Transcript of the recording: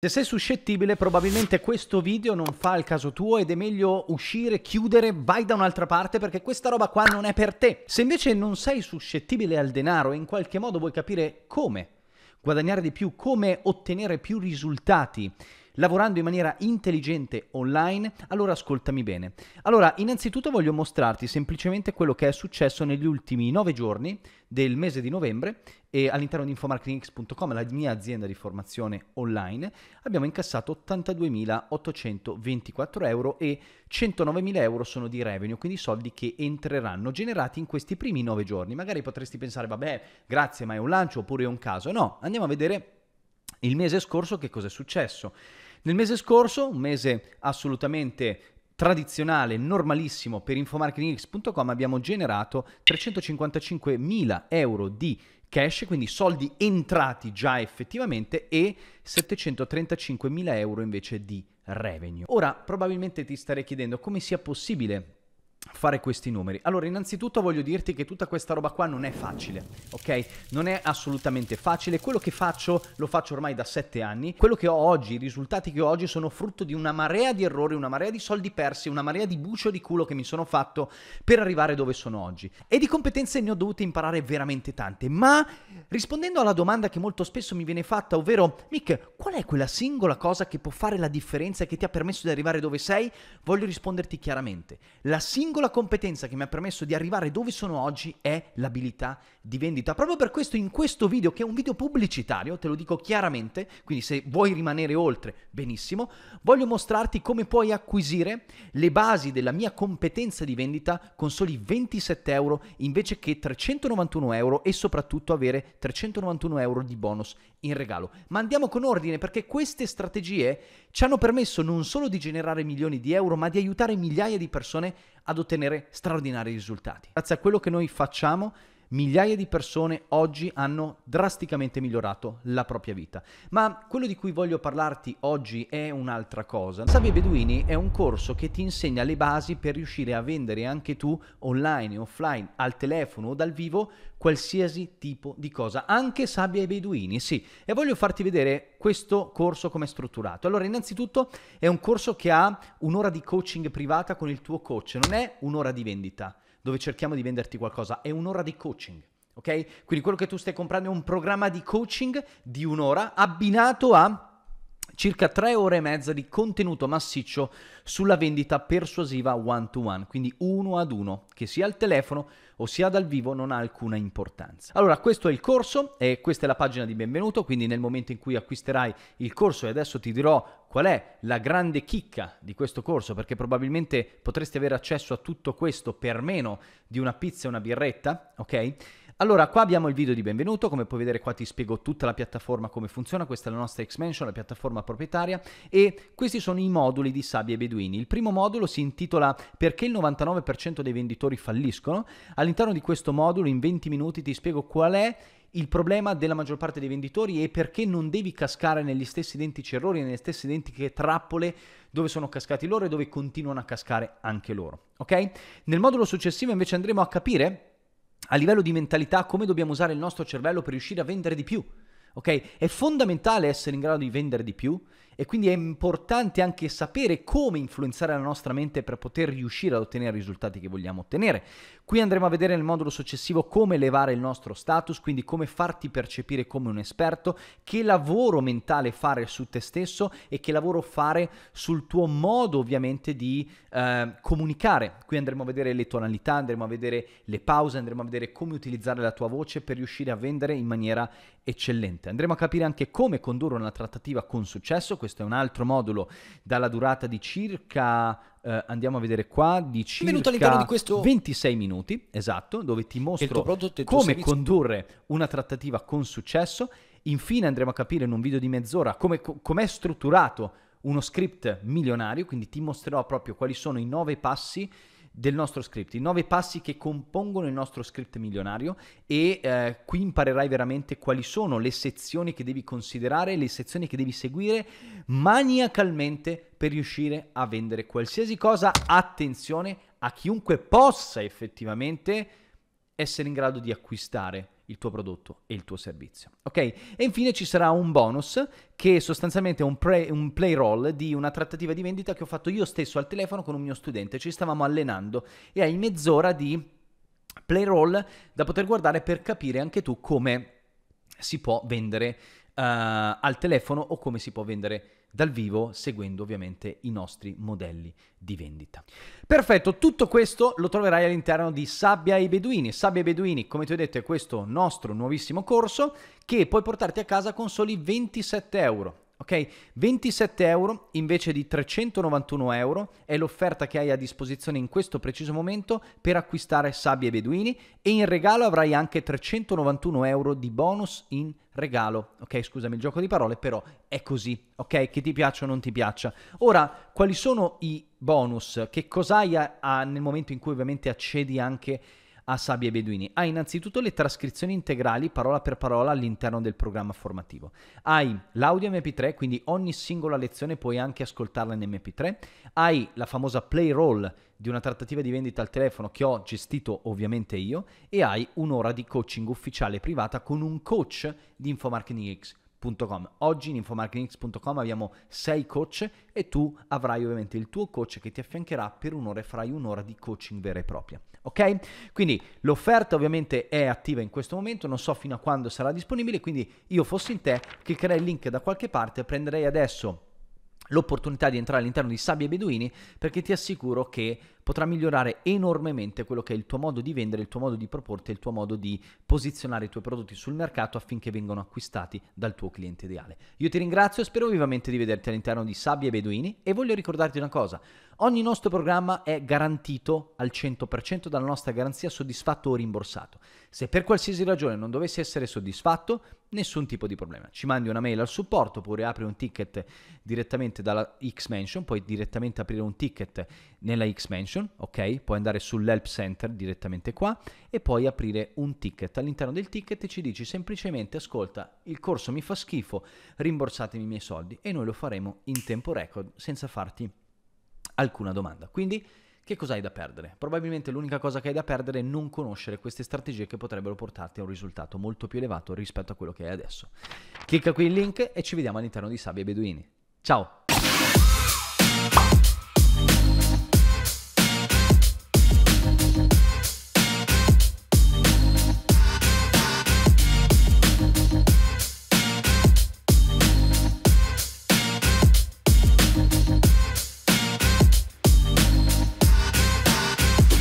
Se sei suscettibile probabilmente questo video non fa il caso tuo ed è meglio uscire, chiudere, vai da un'altra parte perché questa roba qua non è per te. Se invece non sei suscettibile al denaro e in qualche modo vuoi capire come guadagnare di più, come ottenere più risultati, lavorando in maniera intelligente online, allora ascoltami bene. Allora, innanzitutto voglio mostrarti semplicemente quello che è successo negli ultimi nove giorni del mese di novembre e all'interno di infomarketingx.com, la mia azienda di formazione online, abbiamo incassato 82.824 euro e 109.000 euro sono di revenue, quindi soldi che entreranno generati in questi primi nove giorni. Magari potresti pensare, vabbè, grazie, ma è un lancio oppure è un caso. No, andiamo a vedere il mese scorso che cosa è successo? Nel mese scorso, un mese assolutamente tradizionale, normalissimo per infomarketingx.com abbiamo generato 355.000 euro di cash, quindi soldi entrati già effettivamente e 735.000 euro invece di revenue. Ora probabilmente ti starei chiedendo come sia possibile fare questi numeri. Allora, innanzitutto voglio dirti che tutta questa roba qua non è facile, ok? Non è assolutamente facile. Quello che faccio lo faccio ormai da sette anni. Quello che ho oggi, i risultati che ho oggi sono frutto di una marea di errori, una marea di soldi persi, una marea di bucio di culo che mi sono fatto per arrivare dove sono oggi. E di competenze ne ho dovute imparare veramente tante, ma rispondendo alla domanda che molto spesso mi viene fatta, ovvero Mick, qual è quella singola cosa che può fare la differenza e che ti ha permesso di arrivare dove sei? Voglio risponderti chiaramente. La singola singola competenza che mi ha permesso di arrivare dove sono oggi è l'abilità di vendita. Proprio per questo in questo video, che è un video pubblicitario, te lo dico chiaramente, quindi se vuoi rimanere oltre, benissimo, voglio mostrarti come puoi acquisire le basi della mia competenza di vendita con soli 27 euro invece che 391 euro e soprattutto avere 391 euro di bonus in regalo. Ma andiamo con ordine perché queste strategie ci hanno permesso non solo di generare milioni di euro ma di aiutare migliaia di persone ad ottenere straordinari risultati. Grazie a quello che noi facciamo migliaia di persone oggi hanno drasticamente migliorato la propria vita. Ma quello di cui voglio parlarti oggi è un'altra cosa. Savvie Beduini è un corso che ti insegna le basi per riuscire a vendere anche tu online, offline, al telefono o dal vivo qualsiasi tipo di cosa, anche sabbia e beduini, sì. E voglio farti vedere questo corso come è strutturato. Allora, innanzitutto è un corso che ha un'ora di coaching privata con il tuo coach, non è un'ora di vendita dove cerchiamo di venderti qualcosa, è un'ora di coaching. Ok? Quindi quello che tu stai comprando è un programma di coaching di un'ora abbinato a circa tre ore e mezza di contenuto massiccio sulla vendita persuasiva one to one, quindi uno ad uno, che sia al telefono o sia dal vivo non ha alcuna importanza. Allora, questo è il corso e questa è la pagina di benvenuto, quindi nel momento in cui acquisterai il corso e adesso ti dirò qual è la grande chicca di questo corso, perché probabilmente potresti avere accesso a tutto questo per meno di una pizza e una birretta, ok? Allora, qua abbiamo il video di benvenuto, come puoi vedere qua ti spiego tutta la piattaforma, come funziona, questa è la nostra x mansion la piattaforma proprietaria, e questi sono i moduli di Sabbia e Beduini. Il primo modulo si intitola Perché il 99% dei venditori falliscono? All'interno di questo modulo in 20 minuti ti spiego qual è il problema della maggior parte dei venditori e perché non devi cascare negli stessi identici errori, nelle stesse identiche trappole dove sono cascati loro e dove continuano a cascare anche loro. Ok? Nel modulo successivo invece andremo a capire a livello di mentalità come dobbiamo usare il nostro cervello per riuscire a vendere di più. Ok? È fondamentale essere in grado di vendere di più e quindi è importante anche sapere come influenzare la nostra mente per poter riuscire ad ottenere i risultati che vogliamo ottenere. Qui andremo a vedere nel modulo successivo come elevare il nostro status, quindi come farti percepire come un esperto, che lavoro mentale fare su te stesso e che lavoro fare sul tuo modo ovviamente di eh, comunicare. Qui andremo a vedere le tonalità, andremo a vedere le pause, andremo a vedere come utilizzare la tua voce per riuscire a vendere in maniera eccellente. Andremo a capire anche come condurre una trattativa con successo questo è un altro modulo dalla durata di circa Uh, andiamo a vedere qua, di circa di 26 minuti, esatto, dove ti mostro prodotto, come servizio. condurre una trattativa con successo. Infine andremo a capire in un video di mezz'ora come, com'è strutturato uno script milionario, quindi ti mostrerò proprio quali sono i nove passi del nostro script, i nove passi che compongono il nostro script milionario e eh, qui imparerai veramente quali sono le sezioni che devi considerare, le sezioni che devi seguire maniacalmente per riuscire a vendere qualsiasi cosa. Attenzione a chiunque possa effettivamente essere in grado di acquistare il tuo prodotto e il tuo servizio. Ok? E infine ci sarà un bonus che sostanzialmente è un, pre, un play roll di una trattativa di vendita che ho fatto io stesso al telefono con un mio studente. Ci stavamo allenando e hai mezz'ora di play roll da poter guardare per capire anche tu come si può vendere uh, al telefono o come si può vendere in dal vivo seguendo ovviamente i nostri modelli di vendita. Perfetto, tutto questo lo troverai all'interno di Sabbia e Beduini. Sabbia e Beduini, come ti ho detto, è questo nostro nuovissimo corso che puoi portarti a casa con soli 27 euro ok? 27 euro invece di 391 euro è l'offerta che hai a disposizione in questo preciso momento per acquistare Sabbie Beduini e in regalo avrai anche 391 euro di bonus in regalo, ok? Scusami il gioco di parole, però è così, ok? Che ti piaccia o non ti piaccia. Ora, quali sono i bonus? Che cos'hai a, a, nel momento in cui ovviamente accedi anche a a Sabi Beduini? Hai innanzitutto le trascrizioni integrali parola per parola all'interno del programma formativo. Hai l'audio MP3, quindi ogni singola lezione puoi anche ascoltarla in MP3. Hai la famosa play roll di una trattativa di vendita al telefono che ho gestito ovviamente io e hai un'ora di coaching ufficiale privata con un coach di Infomarketing X Infomarketingx.com. Oggi in infomarketingx.com abbiamo 6 coach e tu avrai ovviamente il tuo coach che ti affiancherà per un'ora e farai un'ora di coaching vera e propria. Ok? Quindi l'offerta ovviamente è attiva in questo momento, non so fino a quando sarà disponibile, quindi io fossi in te, cliccherei il link da qualche parte, prenderei adesso l'opportunità di entrare all'interno di Sabbia Beduini perché ti assicuro che potrà migliorare enormemente quello che è il tuo modo di vendere, il tuo modo di proporti, il tuo modo di posizionare i tuoi prodotti sul mercato affinché vengano acquistati dal tuo cliente ideale. Io ti ringrazio e spero vivamente di vederti all'interno di Sabbia e Beduini e voglio ricordarti una cosa, ogni nostro programma è garantito al 100% dalla nostra garanzia soddisfatto o rimborsato. Se per qualsiasi ragione non dovessi essere soddisfatto, nessun tipo di problema. Ci mandi una mail al supporto oppure apri un ticket direttamente dalla X-Mansion, puoi direttamente aprire un ticket nella X-Mansion Action, ok? Puoi andare sull'Help Center direttamente qua e poi aprire un ticket. All'interno del ticket ci dici semplicemente ascolta, il corso mi fa schifo, rimborsatemi i miei soldi e noi lo faremo in tempo record senza farti alcuna domanda. Quindi che cosa hai da perdere? Probabilmente l'unica cosa che hai da perdere è non conoscere queste strategie che potrebbero portarti a un risultato molto più elevato rispetto a quello che hai adesso. Clicca qui il link e ci vediamo all'interno di Sabbia Beduini. Ciao!